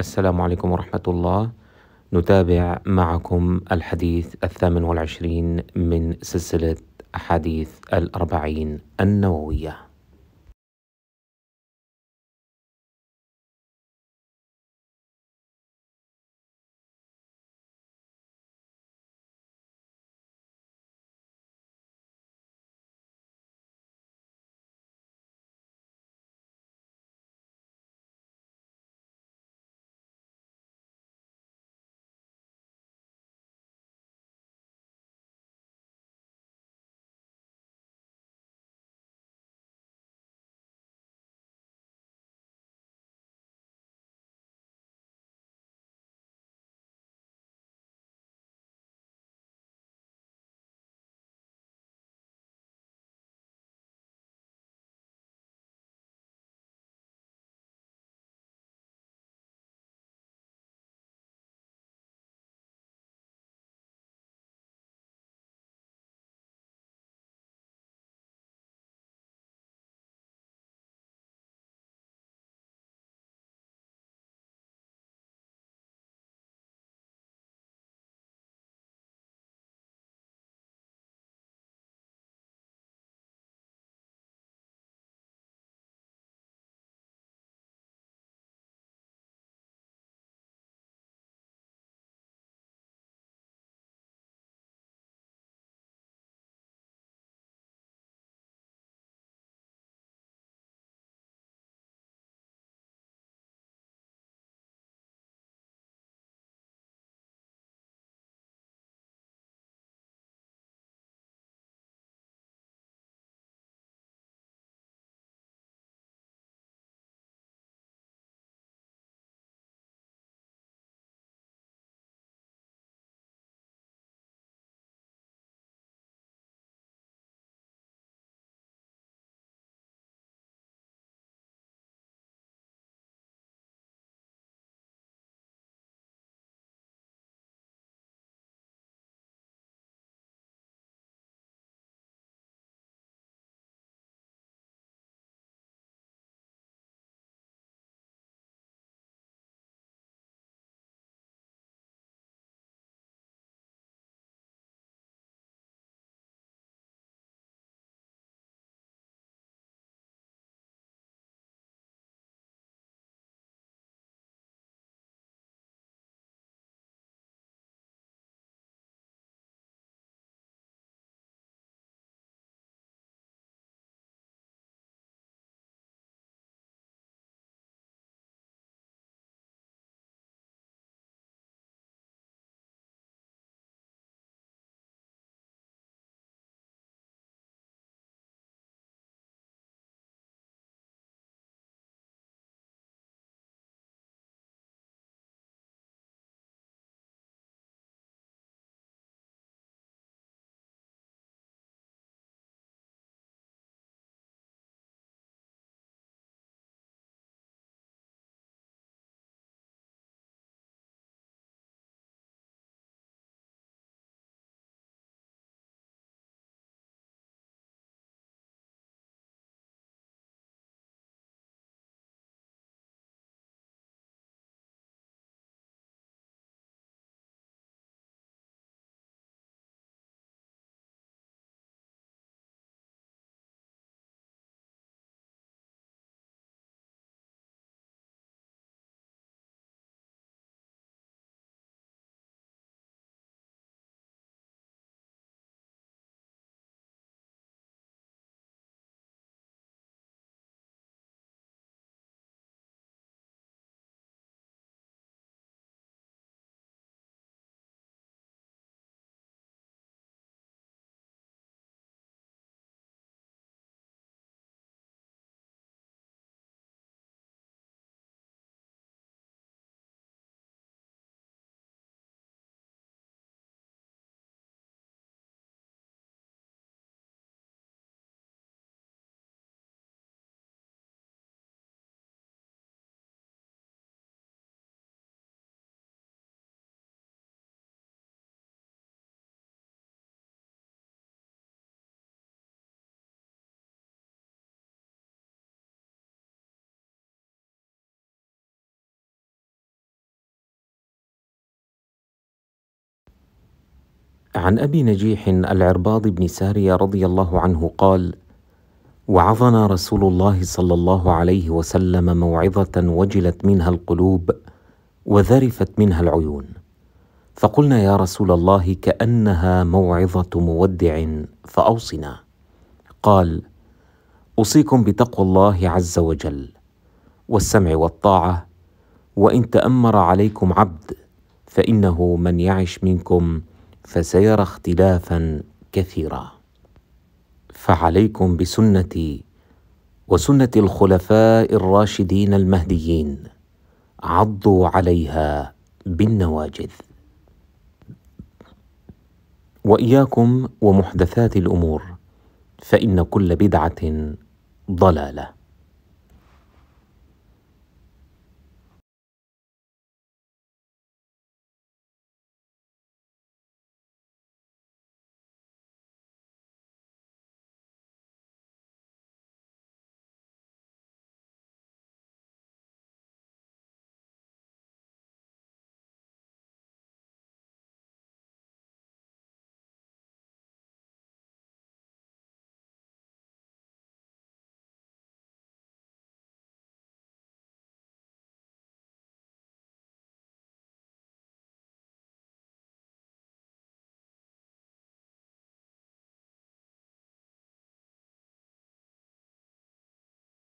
السلام عليكم ورحمة الله نتابع معكم الحديث الثامن والعشرين من سلسلة أحاديث الأربعين النووية عن ابي نجيح العرباض بن ساريه رضي الله عنه قال وعظنا رسول الله صلى الله عليه وسلم موعظه وجلت منها القلوب وذرفت منها العيون فقلنا يا رسول الله كانها موعظه مودع فاوصنا قال اوصيكم بتقوى الله عز وجل والسمع والطاعه وان تامر عليكم عبد فانه من يعش منكم فسيرى اختلافا كثيرا فعليكم بسنتي وسنه الخلفاء الراشدين المهديين عضوا عليها بالنواجذ واياكم ومحدثات الامور فان كل بدعه ضلاله